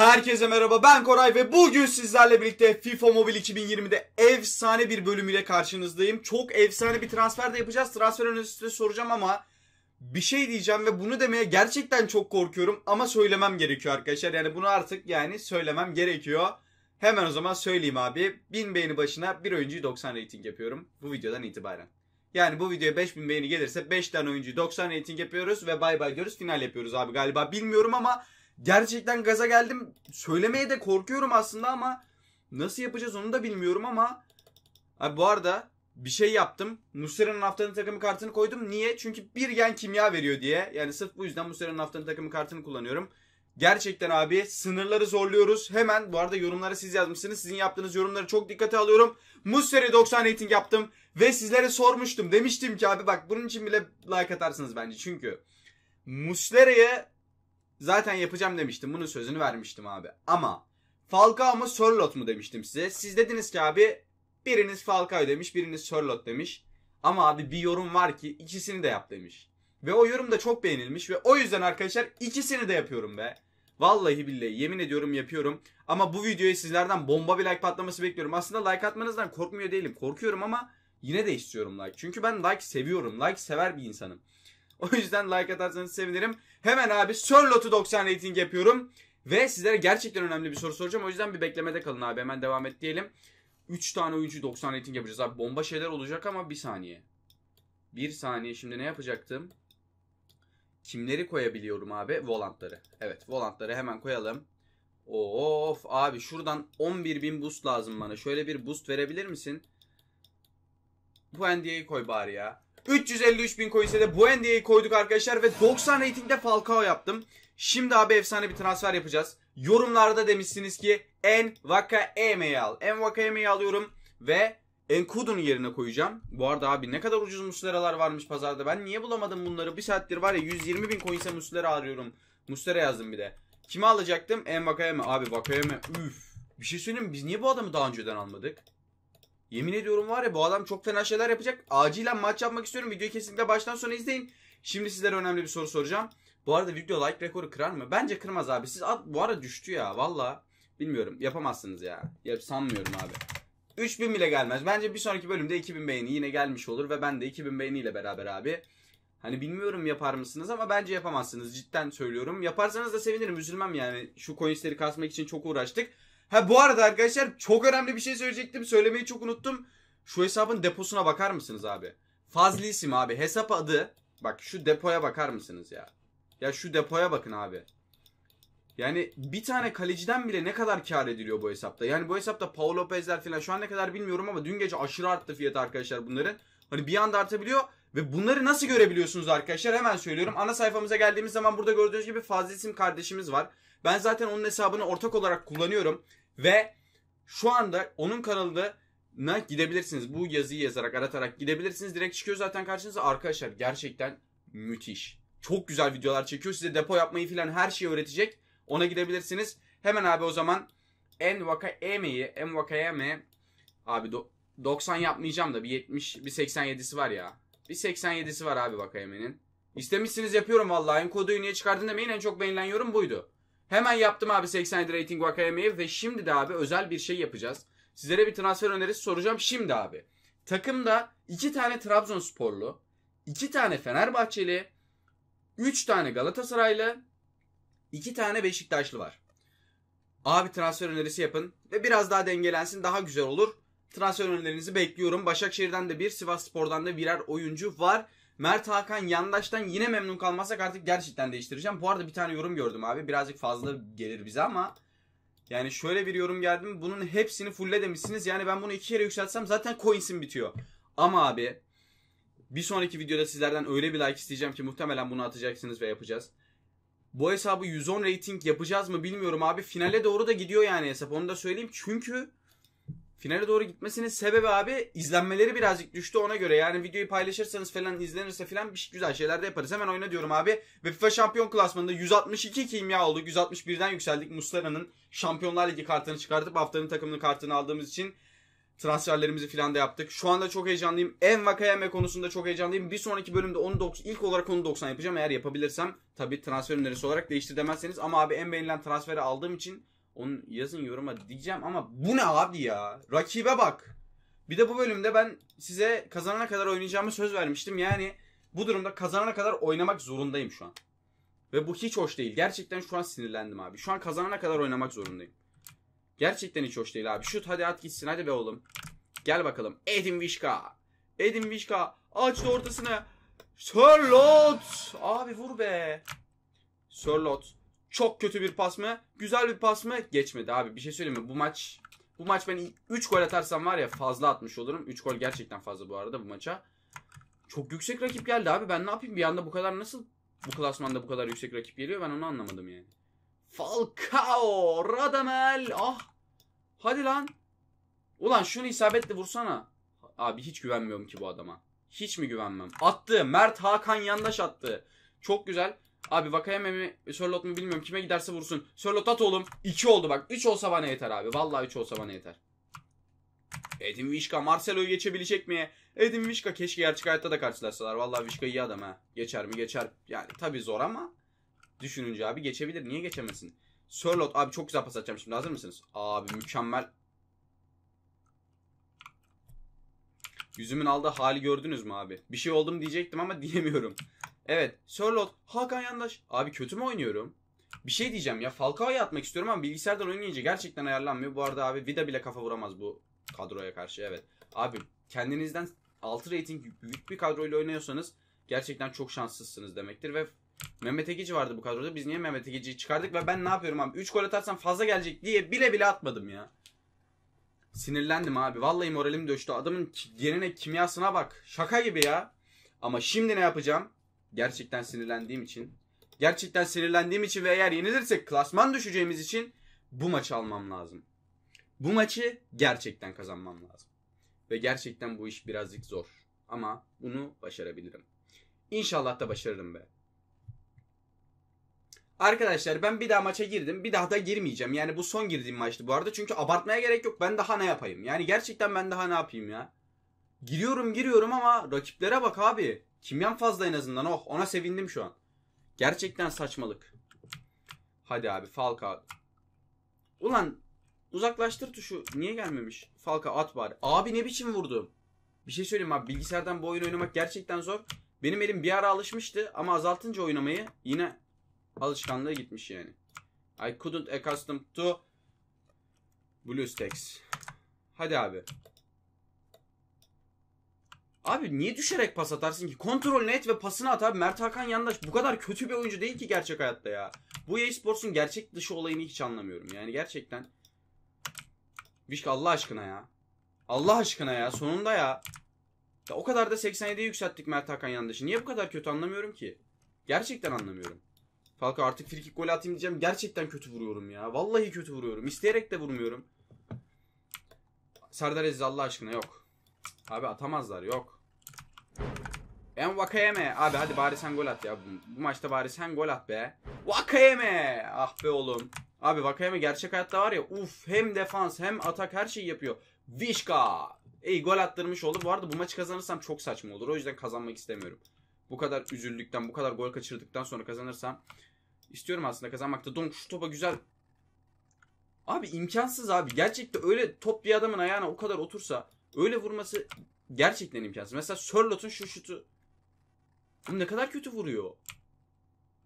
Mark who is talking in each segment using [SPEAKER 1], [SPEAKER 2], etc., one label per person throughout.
[SPEAKER 1] Herkese merhaba ben Koray ve bugün sizlerle birlikte FIFA Mobile 2020'de efsane bir bölümüyle karşınızdayım. Çok efsane bir transfer de yapacağız. Transfer öncesinde soracağım ama bir şey diyeceğim ve bunu demeye gerçekten çok korkuyorum ama söylemem gerekiyor arkadaşlar. Yani bunu artık yani söylemem gerekiyor. Hemen o zaman söyleyeyim abi. 1000 beğeni başına bir oyuncuyu 90 rating yapıyorum bu videodan itibaren. Yani bu videoya 5000 beğeni gelirse 5 tane oyuncuyu 90 rating yapıyoruz ve bay bay diyoruz final yapıyoruz abi galiba bilmiyorum ama gerçekten gaza geldim. Söylemeye de korkuyorum aslında ama nasıl yapacağız onu da bilmiyorum ama abi bu arada bir şey yaptım. Muslera'nın haftanın takımı kartını koydum. Niye? Çünkü bir gen kimya veriyor diye. Yani sırf bu yüzden Muslera'nın haftanın takımı kartını kullanıyorum. Gerçekten abi sınırları zorluyoruz. Hemen bu arada yorumlara siz yazmışsınız. Sizin yaptığınız yorumları çok dikkate alıyorum. Muster'e 90 rating yaptım. Ve sizlere sormuştum. Demiştim ki abi bak bunun için bile like atarsınız bence. Çünkü Muslera'ya Zaten yapacağım demiştim. Bunun sözünü vermiştim abi. Ama Falcao mu Sörlot mu demiştim size. Siz dediniz ki abi biriniz Falcao demiş biriniz Sörlot demiş. Ama abi bir yorum var ki ikisini de yap demiş. Ve o yorum da çok beğenilmiş ve o yüzden arkadaşlar ikisini de yapıyorum be. Vallahi billahi yemin ediyorum yapıyorum. Ama bu videoya sizlerden bomba bir like patlaması bekliyorum. Aslında like atmanızdan korkmuyor değilim. Korkuyorum ama yine de istiyorum like. Çünkü ben like seviyorum. Like sever bir insanım. O yüzden like atarsanız sevinirim. Hemen abi Sörlot'u 90 rating yapıyorum. Ve sizlere gerçekten önemli bir soru soracağım. O yüzden bir beklemede kalın abi. Hemen devam et diyelim. 3 tane oyuncu 90 rating yapacağız abi. Bomba şeyler olacak ama bir saniye. Bir saniye şimdi ne yapacaktım? Kimleri koyabiliyorum abi? Volantları. Evet volantları hemen koyalım. Of abi şuradan 11.000 boost lazım bana. Şöyle bir boost verebilir misin? Bu NDA'yı koy bari ya. 353 bin coin'se de bu Buendia'yı koyduk arkadaşlar ve 90 ratingde Falcao yaptım. Şimdi abi efsane bir transfer yapacağız. Yorumlarda demişsiniz ki En Vaka Eme'yi al. En Vaka Eme'yi alıyorum ve Enkudu'nun yerine koyacağım. Bu arada abi ne kadar ucuz musleralar varmış pazarda. Ben niye bulamadım bunları? Bir saattir var ya 120 bin coin'se muslera arıyorum. Muslera yazdım bir de. Kimi alacaktım? En vaka Vakayeme. E. Abi vaka Vakayeme e. üf. Bir şey söyleyeyim mi? Biz niye bu adamı daha önceden almadık? Yemin ediyorum var ya bu adam çok fena şeyler yapacak. Acilen maç yapmak istiyorum. Videoyu kesinlikle baştan sona izleyin. Şimdi sizlere önemli bir soru soracağım. Bu arada video like rekoru kırar mı? Bence kırmaz abi. Siz at, bu arada düştü ya valla. Bilmiyorum yapamazsınız ya. Yap sanmıyorum abi. 3000 bile gelmez. Bence bir sonraki bölümde 2000 beğeni yine gelmiş olur ve ben de 2000 beğeniyle beraber abi. Hani bilmiyorum yapar mısınız ama bence yapamazsınız. Cidden söylüyorum. Yaparsanız da sevinirim. Üzülmem yani. Şu coinsleri kasmak için çok uğraştık. Ha bu arada arkadaşlar çok önemli bir şey söyleyecektim. Söylemeyi çok unuttum. Şu hesabın deposuna bakar mısınız abi? Fazlı isim abi. Hesap adı. Bak şu depoya bakar mısınız ya? Ya şu depoya bakın abi. Yani bir tane kaleciden bile ne kadar kar ediliyor bu hesapta. Yani bu hesapta Paul Lopez'ler falan şu an ne kadar bilmiyorum ama dün gece aşırı arttı fiyat arkadaşlar bunların. Hani bir anda artabiliyor. Ve bunları nasıl görebiliyorsunuz arkadaşlar? Hemen söylüyorum. Ana sayfamıza geldiğimiz zaman burada gördüğünüz gibi Fazıl isim kardeşimiz var. Ben zaten onun hesabını ortak olarak kullanıyorum. Ve şu anda onun kanalına gidebilirsiniz. Bu yazıyı yazarak aratarak gidebilirsiniz. Direkt çıkıyor zaten karşınıza. Arkadaşlar gerçekten müthiş. Çok güzel videolar çekiyor. Size depo yapmayı filan her şeyi öğretecek. Ona gidebilirsiniz. Hemen abi o zaman en vaka Envakaeme'yi Envakaeme abi do, 90 yapmayacağım da bir 70 bir 87'si var ya. Bir 87'si var abi Vakaeme'nin. İstemişsiniz yapıyorum vallahi. En Enkodu'yu niye çıkardın demeyin en çok beğenilen yorum buydu. Hemen yaptım abi 87 rating Vakayeme'yi ve şimdi de abi özel bir şey yapacağız. Sizlere bir transfer önerisi soracağım şimdi abi. Takımda iki tane Trabzonsporlu, iki tane Fenerbahçeli, üç tane Galatasaraylı, iki tane Beşiktaşlı var. Abi transfer önerisi yapın ve biraz daha dengelensin daha güzel olur. Transfer önerilerinizi bekliyorum. Başakşehir'den de bir, Sivas Spor'dan da birer oyuncu var. Mert Hakan Yandaş'tan yine memnun kalmazsak artık gerçekten değiştireceğim. Bu arada bir tane yorum gördüm abi. Birazcık fazla gelir bize ama yani şöyle bir yorum geldi mi bunun hepsini fulle demişsiniz. Yani ben bunu iki kere yükseltsem zaten coins'im bitiyor. Ama abi bir sonraki videoda sizlerden öyle bir like isteyeceğim ki muhtemelen bunu atacaksınız ve yapacağız. Bu hesabı 110 rating yapacağız mı bilmiyorum abi. Finale doğru da gidiyor yani hesap onu da söyleyeyim. Çünkü finale doğru gitmesinin sebebi abi izlenmeleri birazcık düştü ona göre. Yani videoyu paylaşırsanız falan izlenirse falan bir güzel şeyler de yaparız. Hemen oyna diyorum abi. Ve FIFA şampiyon klasmanında 162 kimya oldu 161'den yükseldik. Muslera'nın Şampiyonlar Ligi kartını çıkartıp haftanın takımının kartını aldığımız için transferlerimizi falan da yaptık. Şu anda çok heyecanlıyım. En Vakayeme konusunda çok heyecanlıyım. Bir sonraki bölümde onu ilk olarak onu yapacağım. Eğer yapabilirsem tabii transfer önerisi olarak değiştir demezseniz. Ama abi en beğenilen transferi aldığım için onu yazın yoruma diyeceğim ama bu ne abi ya? Rakibe bak. Bir de bu bölümde ben size kazanana kadar oynayacağımı söz vermiştim. Yani bu durumda kazanana kadar oynamak zorundayım şu an. Ve bu hiç hoş değil. Gerçekten şu an sinirlendim abi. Şu an kazanana kadar oynamak zorundayım. Gerçekten hiç hoş değil abi. Şut hadi at gitsin hadi be oğlum. Gel bakalım. Edin Vişka. Edin Vişka. Açtı ortasını. Sörlot. Abi vur be. Sörlot. Çok kötü bir pas mı? Güzel bir pas mı? Geçmedi abi. Bir şey söyleyeyim mi? Bu maç bu maç ben 3 gol atarsam var ya fazla atmış olurum. 3 gol gerçekten fazla bu arada bu maça. Çok yüksek rakip geldi abi. Ben ne yapayım bir anda bu kadar nasıl bu klasmanda bu kadar yüksek rakip geliyor ben onu anlamadım yani. Falcao, Radamel. Ah. Hadi lan. Ulan şunu isabetle vursana. Abi hiç güvenmiyorum ki bu adama. Hiç mi güvenmem? Attı. Mert Hakan yandaş attı. Çok güzel. Abi Vakayeme mi Sherlock mu bilmiyorum. Kime giderse vursun. Sherlock at oğlum. 2 oldu bak. 3 olsa bana yeter abi. Vallahi 3 olsa bana yeter. Edin Vişka Marcelo'yu geçebilecek mi? Edin Vişka keşke gerçek hayatta da karşılaşsalar. Vallahi Vişka iyi adam ha. Geçer mi? Geçer. Yani tabi zor ama düşününce abi geçebilir. Niye geçemesin? Sörlot abi çok güzel pas atacağım şimdi. Hazır mısınız? Abi mükemmel. Yüzümün aldığı hali gördünüz mü abi? Bir şey oldum diyecektim ama diyemiyorum. Evet Sherlock, Hakan Yandaş. Abi kötü mü oynuyorum? Bir şey diyeceğim ya Falcao'ya atmak istiyorum ama bilgisayardan oynayınca gerçekten ayarlanmıyor. Bu arada abi Vida bile kafa vuramaz bu kadroya karşı evet. Abi kendinizden 6 rating büyük bir kadroyla oynuyorsanız gerçekten çok şanssızsınız demektir ve Mehmet Egeci vardı bu kadroda. Biz niye Mehmet Ekici'yi çıkardık ve ben ne yapıyorum abi? 3 gol atarsam fazla gelecek diye bile bile atmadım ya. Sinirlendim abi. Vallahi moralim düştü. Adamın yerine kimyasına bak. Şaka gibi ya. Ama şimdi ne yapacağım? Gerçekten sinirlendiğim için. Gerçekten sinirlendiğim için ve eğer yenilirsek klasman düşeceğimiz için bu maçı almam lazım. Bu maçı gerçekten kazanmam lazım. Ve gerçekten bu iş birazcık zor. Ama bunu başarabilirim. İnşallah da başarırım be. Arkadaşlar ben bir daha maça girdim. Bir daha da girmeyeceğim. Yani bu son girdiğim maçtı bu arada. Çünkü abartmaya gerek yok. Ben daha ne yapayım? Yani gerçekten ben daha ne yapayım ya? Giriyorum giriyorum ama rakiplere bak abi. Kimyan fazla en azından. Oh ona sevindim şu an. Gerçekten saçmalık. Hadi abi Falka. Ulan uzaklaştır tuşu. Niye gelmemiş? Falka at bari. Abi ne biçim vurdum? Bir şey söyleyeyim abi bilgisayardan bu oyun oynamak gerçekten zor. Benim elim bir ara alışmıştı ama azaltınca oynamayı yine alışkanlığı gitmiş yani. I couldn't accustom to BlueStacks. Hadi abi. Abi niye düşerek pas atarsın ki? Kontrol net ve pasını at abi. Mert Hakan Yandaş bu kadar kötü bir oyuncu değil ki gerçek hayatta ya. Bu e-sportsun gerçek dışı olayını hiç anlamıyorum. Yani gerçekten. Vişka Allah aşkına ya. Allah aşkına ya. Sonunda ya. ya o kadar da 87'ye yükselttik Mert Hakan Yandaş'ı. Niye bu kadar kötü anlamıyorum ki? Gerçekten anlamıyorum. Falka artık frikik gol atayım diyeceğim. Gerçekten kötü vuruyorum ya. Vallahi kötü vuruyorum. İsteyerek de vurmuyorum. Serdar Aziz Allah aşkına yok. Abi atamazlar yok. En Vakayeme. Abi hadi bari sen gol at ya. Bu, bu maçta bari sen gol at be. Vakayeme. Ah be oğlum. Abi Vakayeme gerçek hayatta var ya. Uf hem defans hem atak her şeyi yapıyor. Vişka. İyi gol attırmış oldu. Bu arada bu maçı kazanırsam çok saçma olur. O yüzden kazanmak istemiyorum. Bu kadar üzüldükten, bu kadar gol kaçırdıktan sonra kazanırsam istiyorum aslında kazanmakta. Donk şu topa güzel. Abi imkansız abi. Gerçekten öyle top bir adamın ayağına o kadar otursa öyle vurması gerçekten imkansız. Mesela Sörlot'un şu şutu bu ne kadar kötü vuruyor.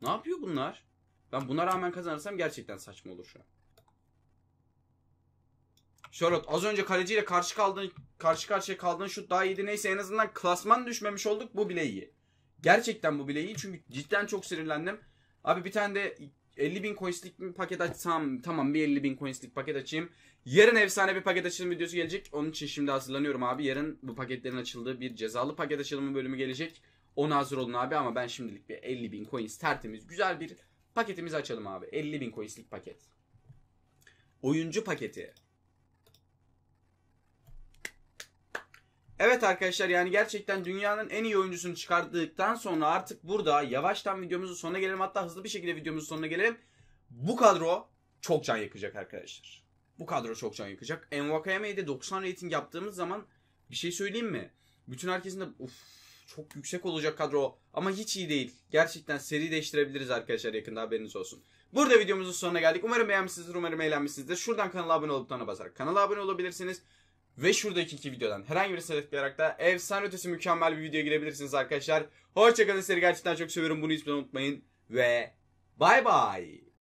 [SPEAKER 1] Ne yapıyor bunlar? Ben buna rağmen kazanırsam gerçekten saçma olur şu an. Charlotte az önce kaleciyle karşı kaldığın karşı karşıya kaldığın şut daha iyiydi. Neyse en azından klasman düşmemiş olduk. Bu bile iyi. Gerçekten bu bile iyi. Çünkü cidden çok sinirlendim. Abi bir tane de 50 bin coinslik bir paket açsam tamam bir 50 bin coinslik paket açayım. Yarın efsane bir paket açılım videosu gelecek. Onun için şimdi hazırlanıyorum abi. Yarın bu paketlerin açıldığı bir cezalı paket açılımı bölümü gelecek. Ona hazır olun abi ama ben şimdilik bir 50 bin coins tertemiz güzel bir paketimizi açalım abi. 50 bin coinslik paket. Oyuncu paketi. Evet arkadaşlar yani gerçekten dünyanın en iyi oyuncusunu çıkardıktan sonra artık burada yavaştan videomuzun sonuna gelelim. Hatta hızlı bir şekilde videomuzun sonuna gelelim. Bu kadro çok can yakacak arkadaşlar. Bu kadro çok can yakacak. Envakayame'de 90 rating yaptığımız zaman bir şey söyleyeyim mi? Bütün herkesin de uf, çok yüksek olacak kadro ama hiç iyi değil. Gerçekten seri değiştirebiliriz arkadaşlar yakında haberiniz olsun. Burada videomuzun sonuna geldik. Umarım beğenmişsinizdir, umarım eğlenmişsinizdir. Şuradan kanala abone olup tane basarak kanala abone olabilirsiniz ve şuradaki iki videodan herhangi birisine tıklayarak da efsane ötesi mükemmel bir videoya girebilirsiniz arkadaşlar. Hoşçakalın sizleri gerçekten çok seviyorum bunu hiç unutmayın ve bay bay.